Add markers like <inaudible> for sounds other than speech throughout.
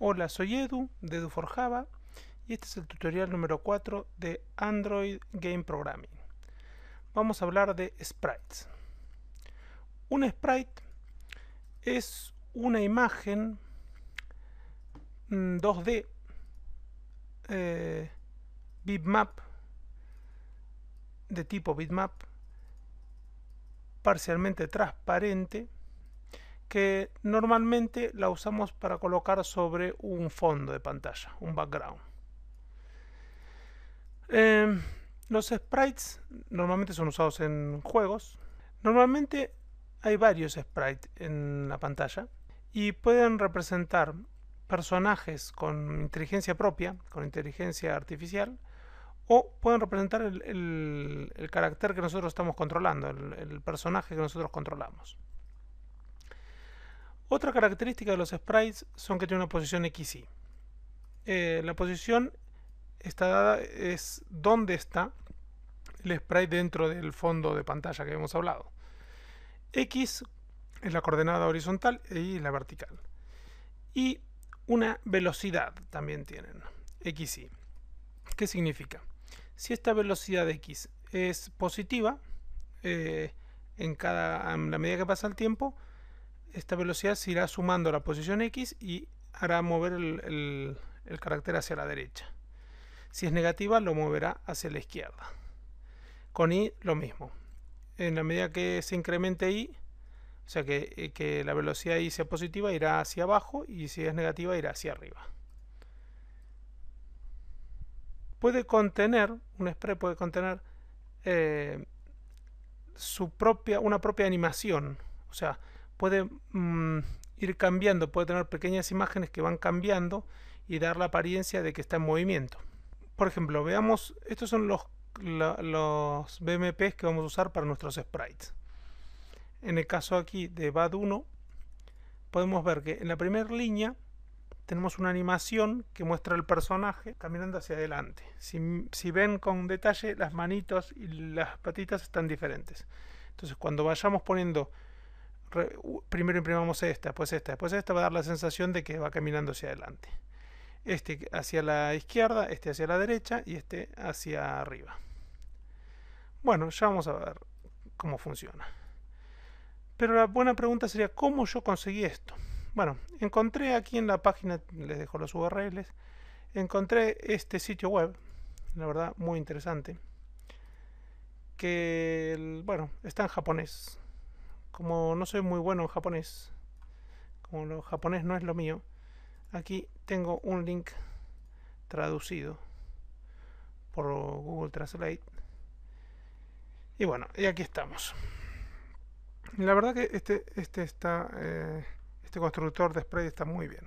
Hola, soy Edu de Edu for Java y este es el tutorial número 4 de Android Game Programming. Vamos a hablar de sprites. Un sprite es una imagen 2D mm, eh, bitmap de tipo bitmap parcialmente transparente que normalmente la usamos para colocar sobre un fondo de pantalla, un background. Em, los sprites normalmente son usados en juegos. Normalmente hay varios sprites en la pantalla y pueden representar personajes con inteligencia propia, con inteligencia artificial, o pueden representar el, carácter que nosotros estamos controlando, el personaje que nosotros controlamos. Otra característica de los sprites son que tienen una posición XY. Eh, la posición está dada es dónde está el sprite dentro del fondo de pantalla que hemos hablado. X es la coordenada horizontal Y la vertical. Y una velocidad también tienen, XY. ¿Qué significa? Si esta velocidad X es positiva, eh, en, cada, en la medida que pasa el tiempo, esta velocidad se irá sumando a la posición X y hará mover el, carácter hacia la derecha. Si es negativa, lo moverá hacia la izquierda. Con Y, lo mismo. En la medida que se incremente Y, o sea que, eh, la velocidad Y sea positiva, irá hacia abajo y si es negativa, irá hacia arriba. Puede contener, un spray puede contener eh, su propia, una propia animación. O sea, puede mm, ir cambiando, puede tener pequeñas imágenes que van cambiando y dar la apariencia de que está en movimiento. Por ejemplo, veamos, estos son los, BMPs que vamos a usar para nuestros sprites. En el caso aquí de BAD1, podemos ver que en la primera línea tenemos una animación que muestra el personaje caminando hacia adelante. Si, si, ven con detalle, las manitos y las patitas están diferentes. Entonces, cuando vayamos poniendo primero imprimamos esta, después esta, después esta, va a dar la sensación de que va caminando hacia adelante. Este hacia la izquierda, este hacia la derecha y este hacia arriba. Bueno, ya vamos a ver cómo funciona. Pero la buena pregunta sería, ¿cómo yo conseguí esto? Bueno, encontré aquí en la página, les dejo los URLs, encontré este sitio web, la verdad muy interesante, que, bueno, está en japonés, como no soy muy bueno en japonés, como lo japonés no es lo mío, aquí tengo un link traducido por Google Translate. Y bueno, y aquí estamos. La verdad que este, este, está, eh, este constructor de spray está muy bien.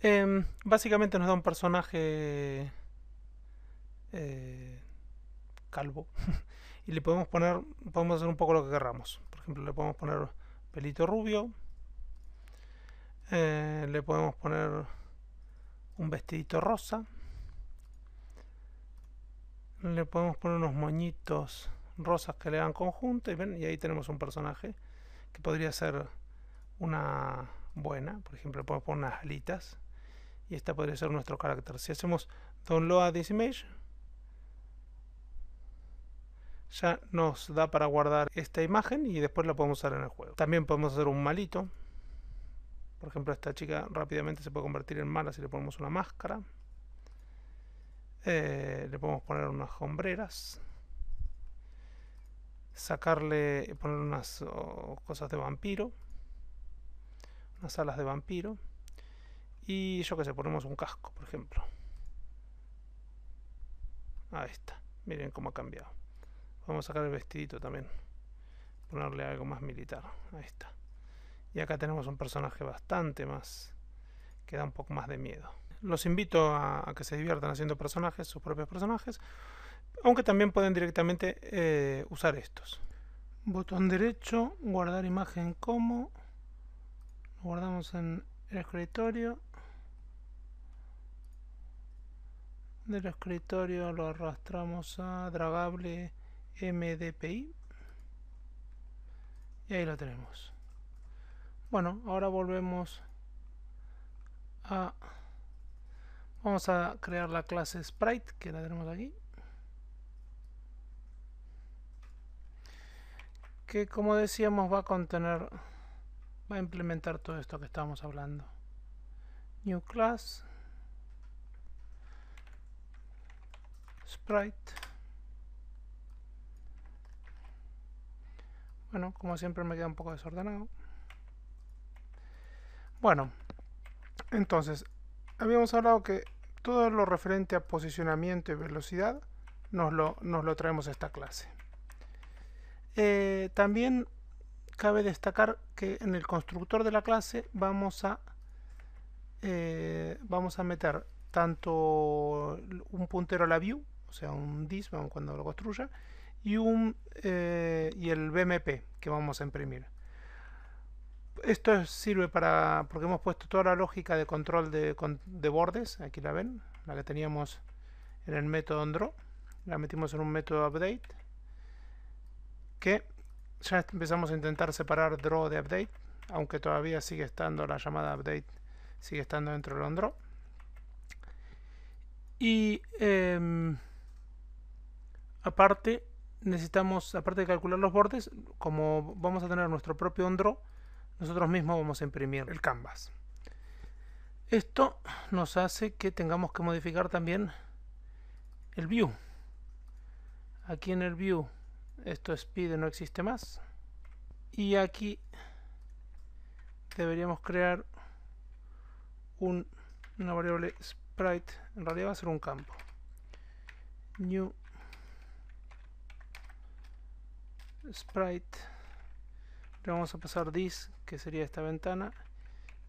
Em, básicamente nos da un personaje eh, calvo <laughs> y le podemos poner, podemos hacer un poco lo que querramos. Por ejemplo, le podemos poner pelito rubio, eh, le podemos poner un vestidito rosa, le podemos poner unos moñitos rosas que le dan conjunto y, ven, y ahí tenemos un personaje que podría ser una buena, por ejemplo, le podemos poner unas alitas y esta podría ser nuestro carácter. Si hacemos download this image, ya nos da para guardar esta imagen y después la podemos usar en el juego. También podemos hacer un malito. Por ejemplo, esta chica rápidamente se puede convertir en mala si le ponemos una máscara. Eh, le podemos poner unas hombreras. Sacarle, poner unas oh, cosas de vampiro. Unas alas de vampiro. Y yo que sé, ponemos un casco, por ejemplo. Ahí está. Miren cómo ha cambiado. Vamos a sacar el vestidito también. Ponerle algo más militar. Ahí está. Y acá tenemos un personaje bastante más... que da un poco más de miedo. Los invito a, que se diviertan haciendo personajes, sus propios personajes. Aunque también pueden directamente eh, usar estos. Botón derecho, guardar imagen como. Lo guardamos en el escritorio. Del escritorio lo arrastramos a dragable mdpi y ahí lo tenemos bueno ahora volvemos a vamos a crear la clase sprite que la tenemos aquí que como decíamos va a contener va a implementar todo esto que estábamos hablando new class sprite Bueno, como siempre me queda un poco desordenado. Bueno, entonces, habíamos hablado que todo lo referente a posicionamiento y velocidad nos lo, traemos a esta clase. Eh, también cabe destacar que en el constructor de la clase vamos a, eh, vamos a meter tanto un puntero a la view, o sea un dis cuando lo construya, y, eh, y el BMP que vamos a imprimir. Esto sirve para, porque hemos puesto toda la lógica de control de, bordes, aquí la ven, la que teníamos en el método onDraw, la metimos en un método update, que ya empezamos a intentar separar draw de update, aunque todavía sigue estando la llamada update, sigue estando dentro del onDraw. Y em, aparte, necesitamos, aparte de calcular los bordes, como vamos a tener nuestro propio onDraw, nosotros mismos vamos a imprimir el canvas. Esto nos hace que tengamos que modificar también el view. Aquí en el view, esto es pide, no existe más. Y aquí deberíamos crear un, una variable sprite, en realidad va a ser un campo. New sprite le vamos a pasar this que sería esta ventana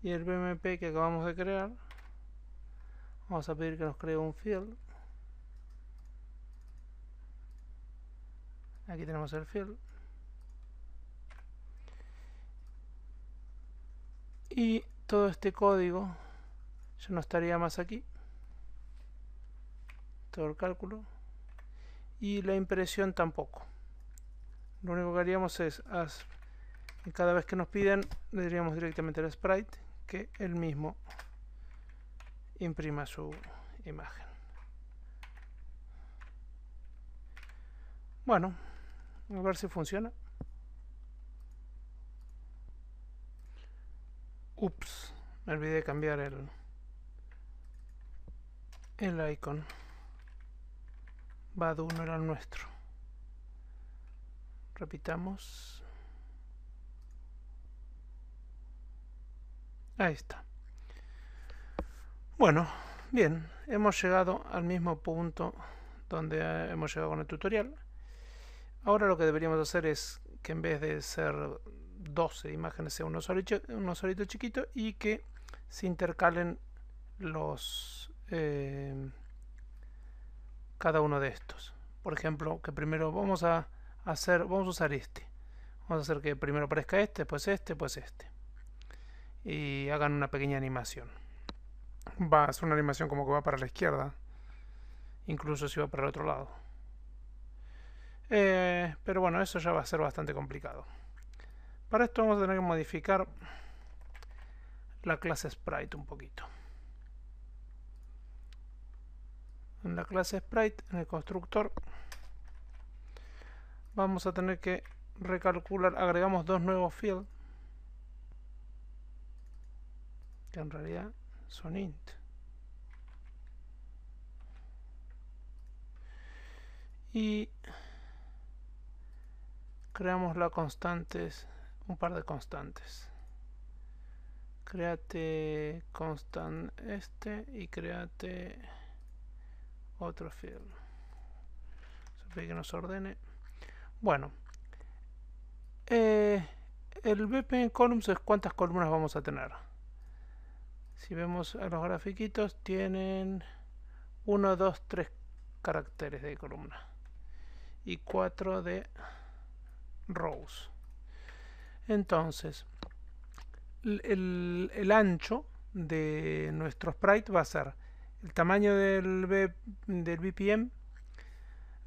y el bmp que acabamos de crear vamos a pedir que nos cree un field aquí tenemos el field y todo este código ya no estaría más aquí todo el cálculo y la impresión tampoco lo único que haríamos es cada vez que nos piden le diríamos directamente al sprite que él mismo imprima su imagen bueno a ver si funciona ups me olvidé de cambiar el el icon va de era el nuestro repitamos ahí está bueno bien hemos llegado al mismo punto donde eh, hemos llegado con el tutorial ahora lo que deberíamos hacer es que en vez de ser 12 imágenes sea uno solito chiquito y que se intercalen los eh, cada uno de estos por ejemplo que primero vamos a hacer, vamos a usar este. Vamos a hacer que primero aparezca este, después este, pues este. Y hagan una pequeña animación. Va a ser una animación como que va para la izquierda. Incluso si va para el otro lado. Eh, pero bueno, eso ya va a ser bastante complicado. Para esto vamos a tener que modificar la clase sprite un poquito. En la clase sprite, en el constructor, vamos a tener que recalcular, agregamos dos nuevos fields que en realidad son int y creamos la constantes un par de constantes créate constant este y créate otro field que nos ordene bueno, eh, el VPN columns es cuántas columnas vamos a tener. Si vemos a los grafiquitos, tienen 1, 2, 3 caracteres de columna y 4 de rows. Entonces, el, ancho de nuestro sprite va a ser el tamaño del, del BPM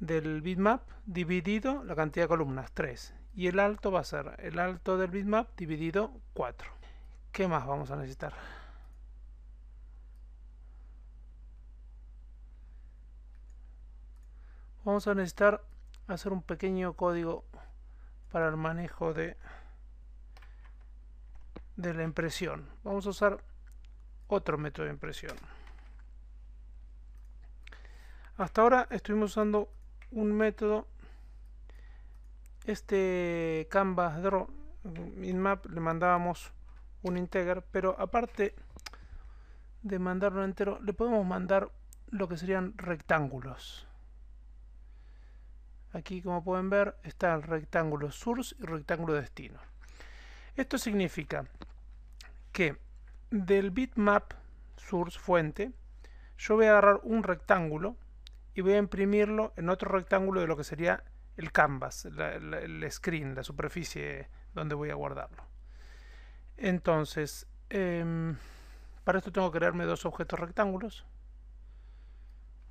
del bitmap dividido la cantidad de columnas, 3. Y el alto va a ser el alto del bitmap dividido 4. ¿Qué más vamos a necesitar? Vamos a necesitar hacer un pequeño código para el manejo de, de la impresión. Vamos a usar otro método de impresión. Hasta ahora estuvimos usando un método este canvas draw inmap le mandábamos un integer pero aparte de mandarlo entero le podemos mandar lo que serían rectángulos aquí como pueden ver está el rectángulo source y rectángulo destino esto significa que del bitmap source fuente yo voy a agarrar un rectángulo y voy a imprimirlo en otro rectángulo de lo que sería el canvas, el screen, la superficie donde voy a guardarlo. Entonces, em, para esto tengo que crearme dos objetos rectángulos.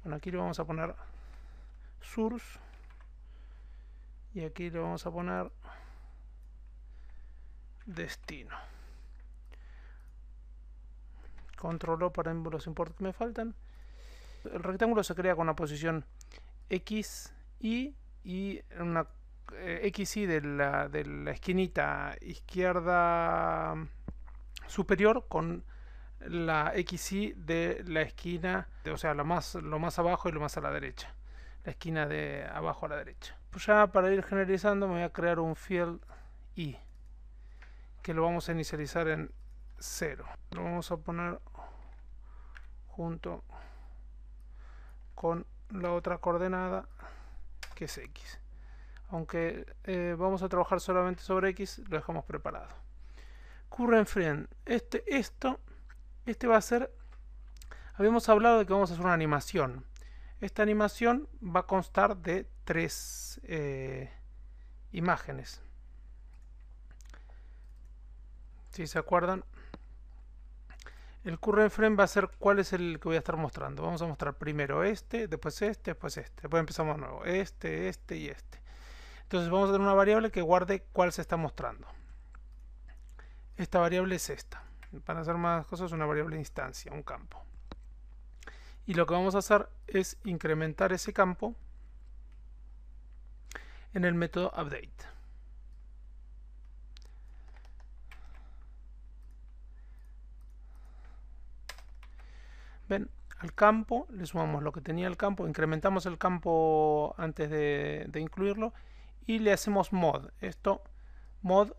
Bueno, aquí le vamos a poner source y aquí le vamos a poner destino. Controlo para los importes que me faltan. El rectángulo se crea con la posición X, Y y una eh, X, Y de la, de la esquinita izquierda superior con la Y de la esquina, o sea, más, lo más abajo y lo más a la derecha. La esquina de abajo a la derecha. Pues ya para ir generalizando me voy a crear un field i que lo vamos a inicializar en 0. Lo vamos a poner junto con la otra coordenada que es x. Aunque eh, vamos a trabajar solamente sobre x, lo dejamos preparado. Current friend. Este, esto, este va a ser... Habíamos hablado de que vamos a hacer una animación. Esta animación va a constar de tres eh, imágenes. Si se acuerdan, el current frame va a ser cuál es el que voy a estar mostrando. Vamos a mostrar primero este, después este, después este. Después empezamos de nuevo. Este, este y este. Entonces vamos a tener una variable que guarde cuál se está mostrando. Esta variable es esta. Para hacer más cosas, una variable instancia, un campo. Y lo que vamos a hacer es incrementar ese campo en el método update. ¿Ven? Al campo le sumamos lo que tenía el campo, incrementamos el campo antes de, incluirlo y le hacemos mod. Esto, mod,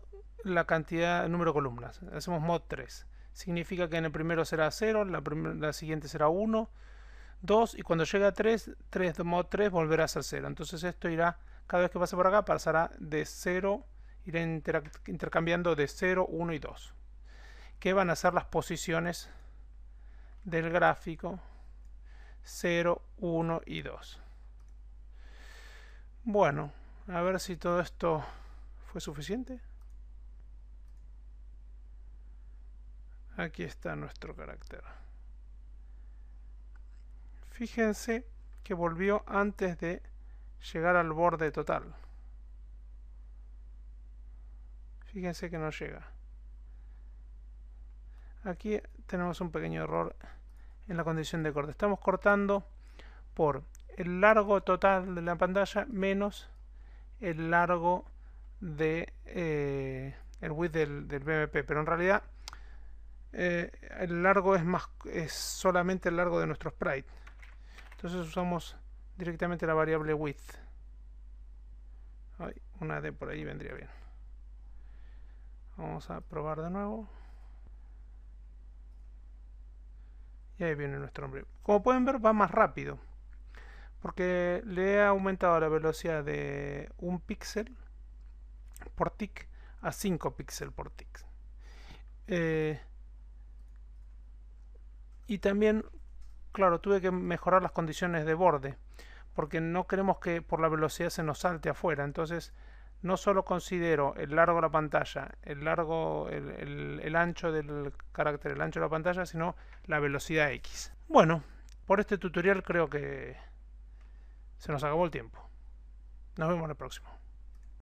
la cantidad, el número de columnas. Hacemos mod 3. Significa que en el primero será 0, la, la siguiente será 1, 2 y cuando llegue a 3, 3 mod 3 volverá a ser 0. Entonces esto irá, cada vez que pase por acá, pasará de 0, irá intercambiando de 0, 1 y 2. Que van a ser las posiciones del gráfico 0, 1 y 2. Bueno, a ver si todo esto fue suficiente. Aquí está nuestro carácter. Fíjense que volvió antes de llegar al borde total. Fíjense que no llega. Aquí tenemos un pequeño error en la condición de corte. Estamos cortando por el largo total de la pantalla menos el largo de eh, el width del, del, BMP, pero en realidad eh, el largo es más es solamente el largo de nuestro sprite. Entonces usamos directamente la variable width. una de por ahí vendría bien. Vamos a probar de nuevo. ahí viene nuestro hombre. Como pueden ver va más rápido. Porque le he aumentado la velocidad de un píxel por tick a 5 píxeles por tick. Eh, y también, claro, tuve que mejorar las condiciones de borde. Porque no queremos que por la velocidad se nos salte afuera. Entonces no solo considero el largo de la pantalla, el largo, el, ancho del carácter, el ancho de la pantalla, sino la velocidad X. Bueno, por este tutorial creo que se nos acabó el tiempo. Nos vemos en el próximo.